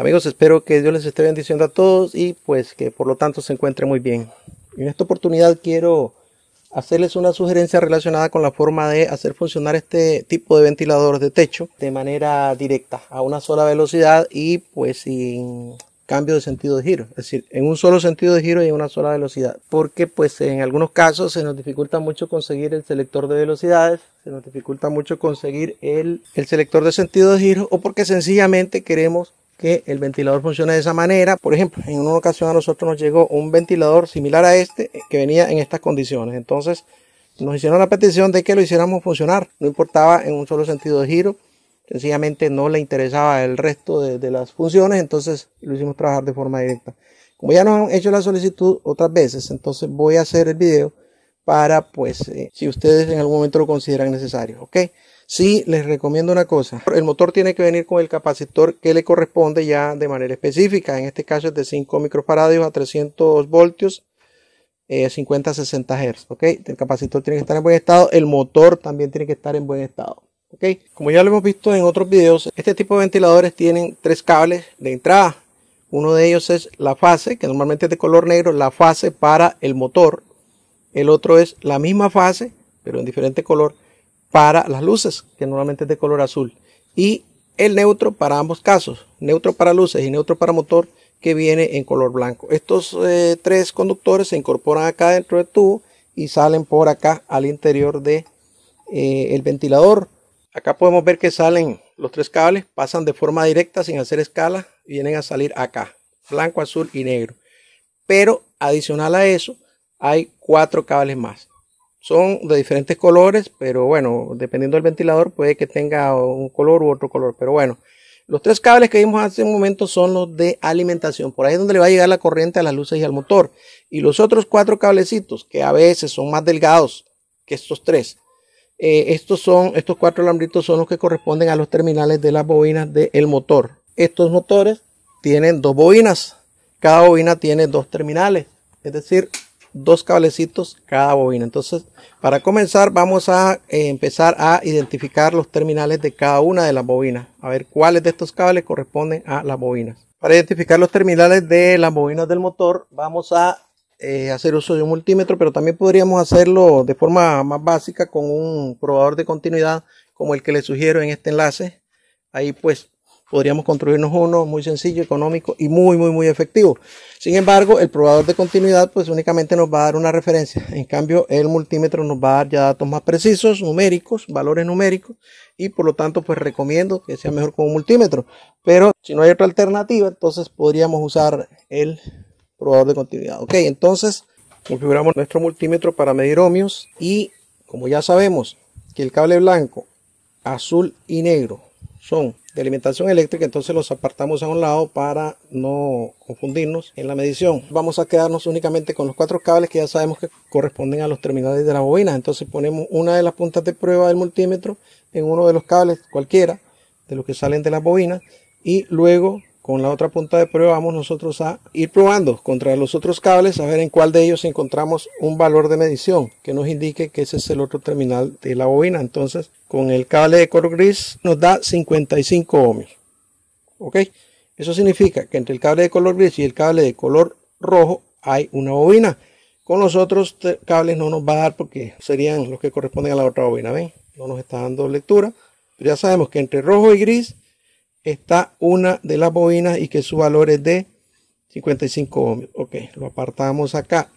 Amigos, espero que Dios les esté bendiciendo a todos y pues que por lo tanto se encuentre muy bien. En esta oportunidad quiero hacerles una sugerencia relacionada con la forma de hacer funcionar este tipo de ventilador de techo de manera directa, a una sola velocidad y pues sin cambio de sentido de giro, es decir, en un solo sentido de giro y en una sola velocidad, porque pues en algunos casos se nos dificulta mucho conseguir el selector de velocidades, se nos dificulta mucho conseguir el, el selector de sentido de giro o porque sencillamente queremos que el ventilador funcione de esa manera. Por ejemplo, en una ocasión a nosotros nos llegó un ventilador similar a este eh, que venía en estas condiciones. Entonces nos hicieron la petición de que lo hiciéramos funcionar. No importaba en un solo sentido de giro. Sencillamente no le interesaba el resto de, las funciones. Entonces lo hicimos trabajar de forma directa. Como ya nos han hecho la solicitud otras veces, entonces voy a hacer el video para, pues, eh, si ustedes en algún momento lo consideran necesario. ¿ok? Sí, les recomiendo una cosa. El motor tiene que venir con el capacitor que le corresponde ya de manera específica. En este caso es de 5 microfaradios a 300 voltios, 50-60 eh, Hz. ¿ok? El capacitor tiene que estar en buen estado. El motor también tiene que estar en buen estado. ¿ok? Como ya lo hemos visto en otros videos, este tipo de ventiladores tienen tres cables de entrada. Uno de ellos es la fase, que normalmente es de color negro, la fase para el motor. El otro es la misma fase, pero en diferente color para las luces, que normalmente es de color azul, y el neutro para ambos casos, neutro para luces y neutro para motor, que viene en color blanco. Estos eh, tres conductores se incorporan acá dentro del tubo y salen por acá al interior del de, eh, el ventilador. Acá podemos ver que salen los tres cables, pasan de forma directa sin hacer escala, vienen a salir acá, blanco, azul y negro. Pero adicional a eso, hay cuatro cables más. Son de diferentes colores, pero bueno, dependiendo del ventilador puede que tenga un color u otro color. Pero bueno, los tres cables que vimos hace un momento son los de alimentación. Por ahí es donde le va a llegar la corriente a las luces y al motor. Y los otros cuatro cablecitos, que a veces son más delgados que estos tres, eh, estos, son, estos cuatro alambritos son los que corresponden a los terminales de las bobinas del motor. Estos motores tienen dos bobinas. Cada bobina tiene dos terminales. Es decir, dos cablecitos cada bobina. Entonces, para comenzar, vamos a eh, empezar a identificar los terminales de cada una de las bobinas. A ver cuáles de estos cables corresponden a las bobinas. Para identificar los terminales de las bobinas del motor, vamos a eh, hacer uso de un multímetro, pero también podríamos hacerlo de forma más básica con un probador de continuidad como el que les sugiero en este enlace. Ahí pues podríamos construirnos uno muy sencillo, económico y muy, muy, muy efectivo. Sin embargo, el probador de continuidad pues únicamente nos va a dar una referencia. En cambio, el multímetro nos va a dar ya datos más precisos, numéricos, valores numéricos y por lo tanto pues recomiendo que sea mejor con un multímetro. Pero si no hay otra alternativa, entonces podríamos usar el probador de continuidad. Ok, entonces configuramos nuestro multímetro para medir ohmios y como ya sabemos que el cable blanco, azul y negro son alimentación eléctrica, entonces los apartamos a un lado para no confundirnos en la medición. Vamos a quedarnos únicamente con los cuatro cables que ya sabemos que corresponden a los terminales de la bobina. Entonces ponemos una de las puntas de prueba del multímetro en uno de los cables cualquiera de los que salen de las bobinas y luego con la otra punta de prueba vamos nosotros a ir probando contra los otros cables a ver en cuál de ellos encontramos un valor de medición que nos indique que ese es el otro terminal de la bobina. Entonces con el cable de color gris nos da 55 ohmios. ¿Ok? Eso significa que entre el cable de color gris y el cable de color rojo hay una bobina. Con los otros cables no nos va a dar porque serían los que corresponden a la otra bobina. ¿Ven? No nos está dando lectura. Pero ya sabemos que entre rojo y gris está una de las bobinas y que su valor es de 55 ohmios. Ok, lo apartamos acá.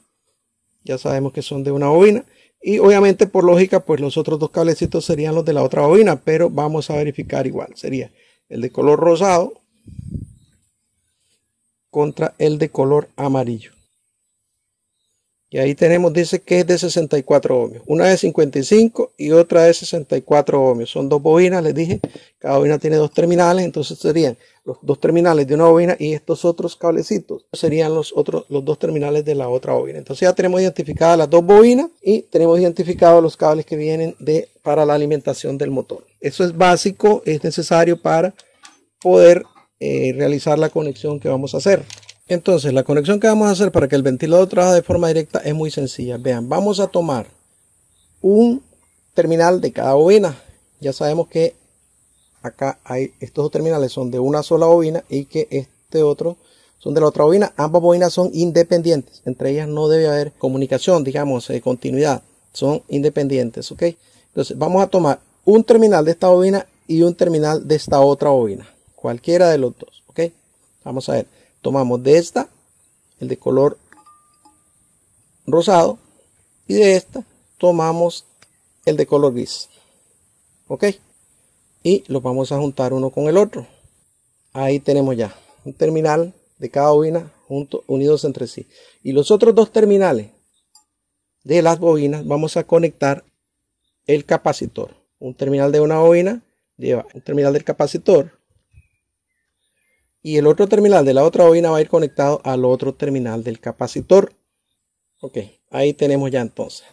Ya sabemos que son de una bobina. Y obviamente por lógica, pues los otros dos cablecitos serían los de la otra bobina, pero vamos a verificar igual. Sería el de color rosado contra el de color amarillo. Y ahí tenemos, dice que es de 64 ohmios. Una de 55 y otra de 64 ohmios. Son dos bobinas, les dije. Cada bobina tiene dos terminales. Entonces serían los dos terminales de una bobina y estos otros cablecitos serían los, otros, los dos terminales de la otra bobina. Entonces ya tenemos identificadas las dos bobinas y tenemos identificados los cables que vienen de, para la alimentación del motor. Eso es básico, es necesario para poder eh, realizar la conexión que vamos a hacer. Entonces, la conexión que vamos a hacer para que el ventilador trabaje de forma directa es muy sencilla. Vean, vamos a tomar un terminal de cada bobina. Ya sabemos que acá hay estos dos terminales son de una sola bobina y que este otro son de la otra bobina. Ambas bobinas son independientes. Entre ellas no debe haber comunicación, digamos, de eh, continuidad. Son independientes, ¿ok? Entonces, vamos a tomar un terminal de esta bobina y un terminal de esta otra bobina. Cualquiera de los dos, ¿ok? Vamos a ver tomamos de esta, el de color rosado, y de esta tomamos el de color gris. ¿Ok? Y los vamos a juntar uno con el otro. Ahí tenemos ya un terminal de cada bobina junto, unidos entre sí. Y los otros dos terminales de las bobinas vamos a conectar el capacitor. Un terminal de una bobina lleva un terminal del capacitor y el otro terminal de la otra bobina va a ir conectado al otro terminal del capacitor. Ok, ahí tenemos ya entonces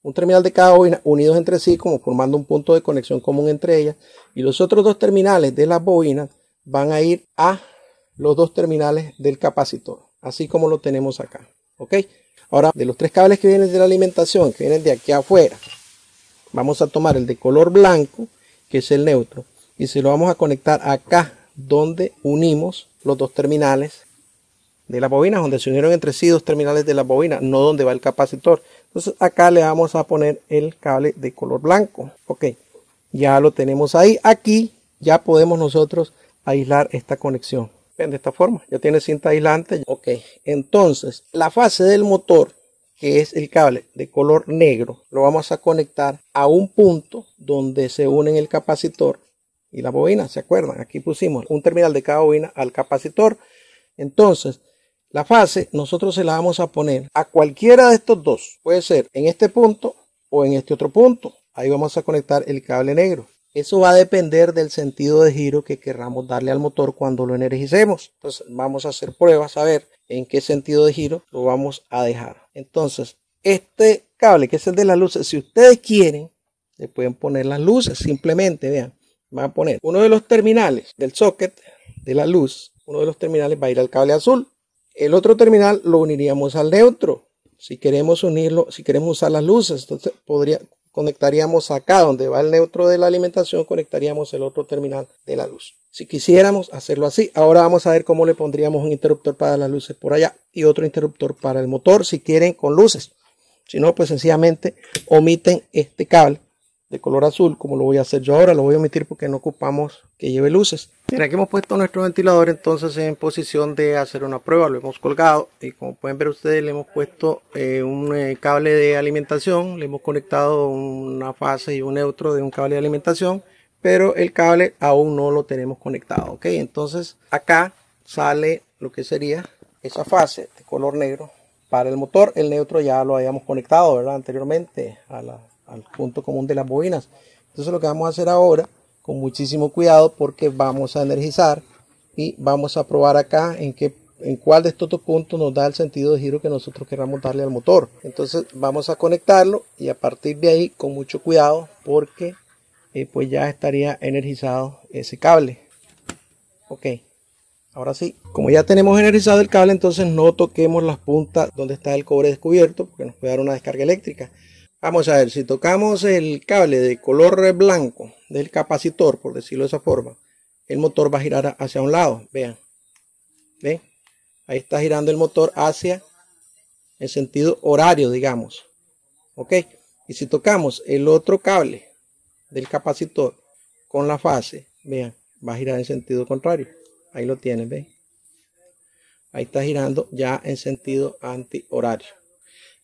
un terminal de cada bobina unidos entre sí como formando un punto de conexión común entre ellas y los otros dos terminales de las bobinas van a ir a los dos terminales del capacitor, así como lo tenemos acá. Ok, ahora de los tres cables que vienen de la alimentación, que vienen de aquí afuera, vamos a tomar el de color blanco, que es el neutro, y se lo vamos a conectar acá donde unimos los dos terminales de la bobina, donde se unieron entre sí dos terminales de la bobina, no donde va el capacitor. Entonces acá le vamos a poner el cable de color blanco. Ok, ya lo tenemos ahí. Aquí ya podemos nosotros aislar esta conexión. Ven, de esta forma, ya tiene cinta aislante. Ok, entonces la fase del motor, que es el cable de color negro, lo vamos a conectar a un punto donde se unen el capacitor y la bobina, ¿se acuerdan? Aquí pusimos un terminal de cada bobina al capacitor. Entonces, la fase nosotros se la vamos a poner a cualquiera de estos dos. Puede ser en este punto o en este otro punto. Ahí vamos a conectar el cable negro. Eso va a depender del sentido de giro que querramos darle al motor cuando lo energicemos. Entonces vamos a hacer pruebas a ver en qué sentido de giro lo vamos a dejar. Entonces este cable que es el de las luces, si ustedes quieren, le pueden poner las luces simplemente, vean. Va a poner uno de los terminales del socket de la luz, uno de los terminales va a ir al cable azul. El otro terminal lo uniríamos al neutro. Si queremos unirlo, si queremos usar las luces, entonces podría, conectaríamos acá donde va el neutro de la alimentación, conectaríamos el otro terminal de la luz. Si quisiéramos hacerlo así, ahora vamos a ver cómo le pondríamos un interruptor para las luces por allá y otro interruptor para el motor si quieren con luces. Si no, pues sencillamente omiten este cable de color azul, como lo voy a hacer yo ahora, lo voy a omitir porque no ocupamos que lleve luces. Mira aquí hemos puesto nuestro ventilador entonces en posición de hacer una prueba, lo hemos colgado y como pueden ver ustedes le hemos puesto eh, un eh, cable de alimentación, le hemos conectado una fase y un neutro de un cable de alimentación, pero el cable aún no lo tenemos conectado, ok, entonces acá sale lo que sería esa fase de color negro para el motor, el neutro ya lo habíamos conectado, ¿verdad? Anteriormente a la al punto común de las bobinas. Entonces lo que vamos a hacer ahora, con muchísimo cuidado, porque vamos a energizar y vamos a probar acá en qué en cuál de estos dos puntos nos da el sentido de giro que nosotros queramos darle al motor. Entonces vamos a conectarlo y a partir de ahí con mucho cuidado porque eh, pues ya estaría energizado ese cable. Ok, ahora sí. Como ya tenemos energizado el cable entonces no toquemos las puntas donde está el cobre descubierto porque nos puede dar una descarga eléctrica. Vamos a ver, si tocamos el cable de color blanco del capacitor, por decirlo de esa forma, el motor va a girar hacia un lado. Vean. ¿Ven? Ahí está girando el motor hacia el sentido horario, digamos. ¿Ok? Y si tocamos el otro cable del capacitor con la fase, vean, va a girar en sentido contrario. Ahí lo tienen, ¿ven? Ahí está girando ya en sentido antihorario.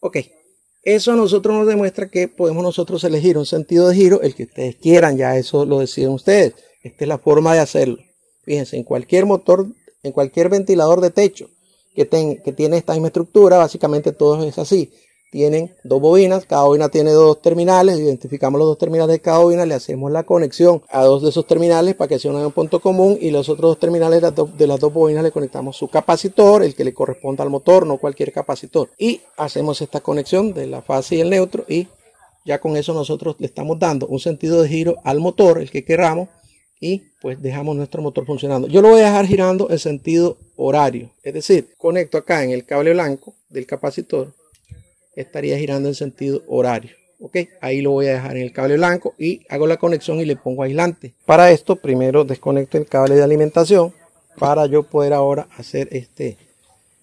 Ok, eso a nosotros nos demuestra que podemos nosotros elegir un sentido de giro, el que ustedes quieran, ya eso lo deciden ustedes. Esta es la forma de hacerlo. Fíjense, en cualquier motor, en cualquier ventilador de techo que, que tiene esta misma estructura, básicamente todo es así tienen dos bobinas, cada bobina tiene dos terminales, identificamos los dos terminales de cada bobina, le hacemos la conexión a dos de esos terminales para que sea un punto común y los otros dos terminales de las dos, bobinas le conectamos su capacitor, el que le corresponda al motor, no cualquier capacitor. Y hacemos esta conexión de la fase y el neutro y ya con eso nosotros le estamos dando un sentido de giro al motor, el que queramos, y pues dejamos nuestro motor funcionando. Yo lo voy a dejar girando en sentido horario, es decir, conecto acá en el cable blanco del capacitor estaría girando en sentido horario. Ok, ahí lo voy a dejar en el cable blanco y hago la conexión y le pongo aislante. Para esto primero desconecto el cable de alimentación para yo poder ahora hacer este,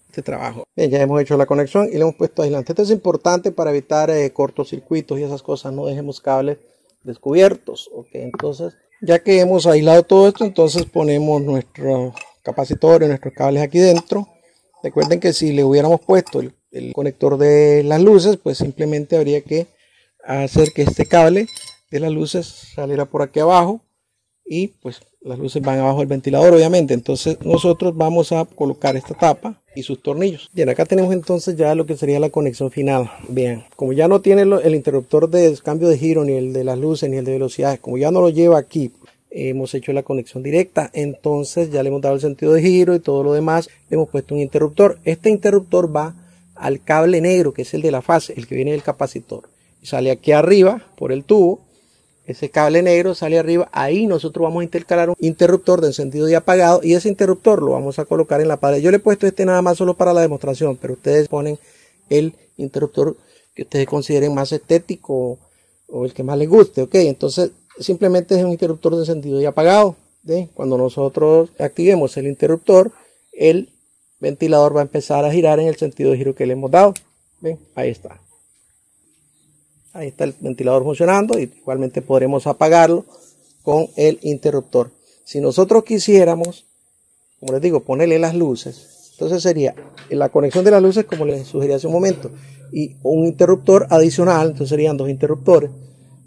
este trabajo. Bien, ya hemos hecho la conexión y le hemos puesto aislante. Esto es importante para evitar eh, cortocircuitos y esas cosas. No dejemos cables descubiertos. Ok, entonces ya que hemos aislado todo esto, entonces ponemos nuestro capacitor y nuestros cables aquí dentro. Recuerden que si le hubiéramos puesto el, conector de las luces, pues simplemente habría que hacer que este cable de las luces saliera por aquí abajo y pues las luces van abajo del ventilador obviamente entonces nosotros vamos a colocar esta tapa y sus tornillos bien acá tenemos entonces ya lo que sería la conexión final bien como ya no tiene el interruptor de cambio de giro ni el de las luces ni el de velocidades como ya no lo lleva aquí hemos hecho la conexión directa. Entonces ya le hemos dado el sentido de giro y todo lo demás. hemos puesto un interruptor. Este interruptor va al cable negro, que es el de la fase, el que viene del capacitor. sale aquí arriba por el tubo. Ese cable negro sale arriba. Ahí nosotros vamos a intercalar un interruptor de encendido y apagado. Y ese interruptor lo vamos a colocar en la pared. Yo le he puesto este nada más solo para la demostración, pero ustedes ponen el interruptor que ustedes consideren más estético o el que más les guste. Ok, entonces simplemente es un interruptor de sentido y apagado. Cuando nosotros activemos el interruptor, el ventilador va a empezar a girar en el sentido de giro que le hemos dado. Ahí está. Ahí está el ventilador funcionando y igualmente podremos apagarlo con el interruptor. Si nosotros quisiéramos, como les digo, ponerle las luces, entonces sería la conexión de las luces como les sugerí hace un momento y un interruptor adicional, entonces serían dos interruptores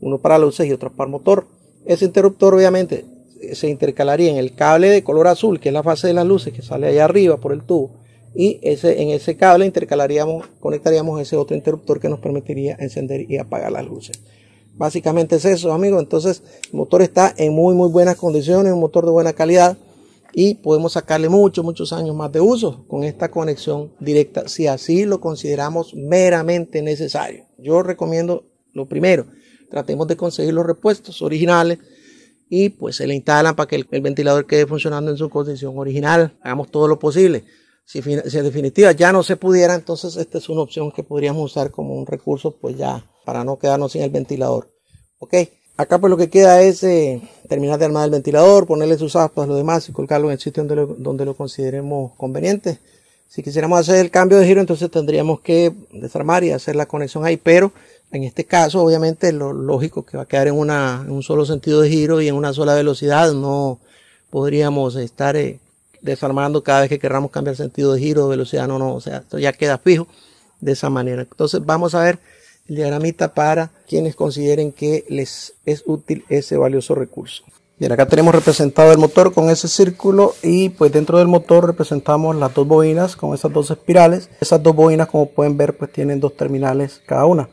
uno para luces y otro para motor. Ese interruptor obviamente se intercalaría en el cable de color azul, que es la fase de las luces que sale allá arriba por el tubo, y ese, en ese cable intercalaríamos, conectaríamos ese otro interruptor que nos permitiría encender y apagar las luces. Básicamente es eso, amigos. Entonces, el motor está en muy, muy buenas condiciones, un motor de buena calidad y podemos sacarle muchos, muchos años más de uso con esta conexión directa, si así lo consideramos meramente necesario. Yo recomiendo lo primero, tratemos de conseguir los repuestos originales y pues se le instalan para que el, ventilador quede funcionando en su condición original. Hagamos todo lo posible. Si, en definitiva ya no se pudiera, entonces esta es una opción que podríamos usar como un recurso, pues ya, para no quedarnos sin el ventilador. Ok, acá pues lo que queda es eh, terminar de armar el ventilador, ponerle sus aspas, lo demás y colocarlo en el sitio donde lo consideremos conveniente. Si quisiéramos hacer el cambio de giro, entonces tendríamos que desarmar y hacer la conexión ahí, pero en este caso, obviamente, lo lógico que va a quedar en, una, un solo sentido de giro y en una sola velocidad. No podríamos estar eh, desarmando cada vez que queramos cambiar sentido de giro, o velocidad. No, no, o sea, esto ya queda fijo de esa manera. Entonces, vamos a ver el diagramita para quienes consideren que les es útil ese valioso recurso. Bien, acá tenemos representado el motor con ese círculo y pues dentro del motor representamos las dos bobinas con esas dos espirales. Esas dos bobinas como pueden ver pues tienen dos terminales cada una.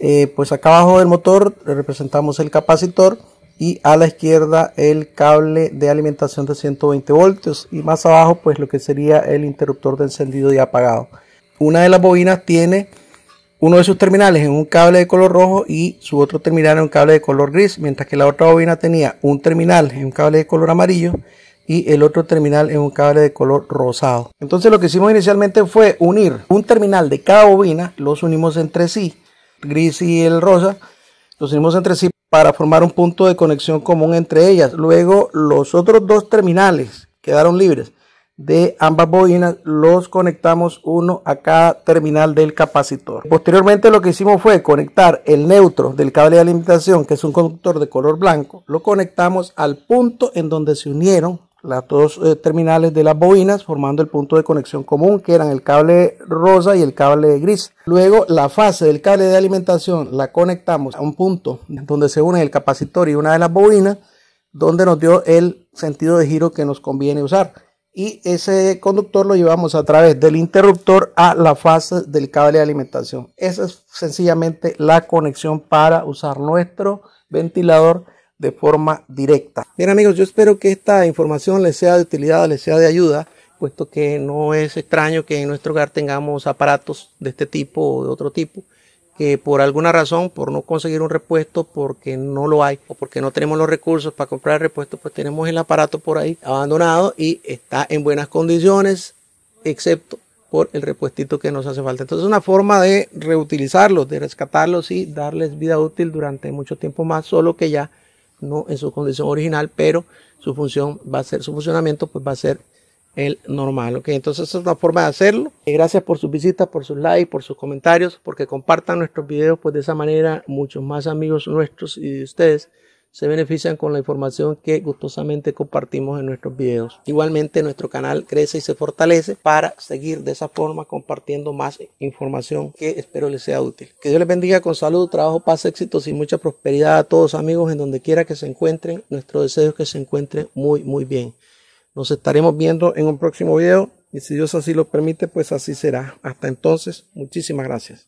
Eh, pues acá abajo del motor representamos el capacitor y a la izquierda el cable de alimentación de 120 voltios y más abajo pues lo que sería el interruptor de encendido y apagado una de las bobinas tiene uno de sus terminales en un cable de color rojo y su otro terminal en un cable de color gris mientras que la otra bobina tenía un terminal en un cable de color amarillo y el otro terminal en un cable de color rosado entonces lo que hicimos inicialmente fue unir un terminal de cada bobina los unimos entre sí gris y el rosa, los unimos entre sí para formar un punto de conexión común entre ellas. Luego los otros dos terminales quedaron libres de ambas bobinas, los conectamos uno a cada terminal del capacitor. Posteriormente lo que hicimos fue conectar el neutro del cable de alimentación, que es un conductor de color blanco, lo conectamos al punto en donde se unieron las dos eh, terminales de las bobinas formando el punto de conexión común que eran el cable rosa y el cable gris. Luego la fase del cable de alimentación la conectamos a un punto donde se une el capacitor y una de las bobinas donde nos dio el sentido de giro que nos conviene usar. Y ese conductor lo llevamos a través del interruptor a la fase del cable de alimentación. Esa es sencillamente la conexión para usar nuestro ventilador de forma directa. Bien amigos, yo espero que esta información les sea de utilidad, les sea de ayuda, puesto que no es extraño que en nuestro hogar tengamos aparatos de este tipo o de otro tipo que por alguna razón, por no conseguir un repuesto, porque no lo hay o porque no tenemos los recursos para comprar el repuesto, pues tenemos el aparato por ahí abandonado y está en buenas condiciones, excepto por el repuestito que nos hace falta. Entonces es una forma de reutilizarlos, de rescatarlos y darles vida útil durante mucho tiempo más, solo que ya no en su condición original, pero su función va a ser, su funcionamiento pues va a ser el normal. que Entonces esa es la forma de hacerlo. Eh, gracias por sus visitas, por sus likes, por sus comentarios, porque compartan nuestros videos, pues de esa manera muchos más amigos nuestros y de ustedes se benefician con la información que gustosamente compartimos en nuestros videos. Igualmente nuestro canal crece y se fortalece para seguir de esa forma compartiendo más información que espero les sea útil. Que Dios les bendiga con salud, trabajo, paz, éxitos y mucha prosperidad a todos amigos en donde quiera que se encuentren. Nuestro deseo es que se encuentren muy muy bien. Nos estaremos viendo en un próximo video y si Dios así lo permite pues así será. Hasta entonces, muchísimas gracias.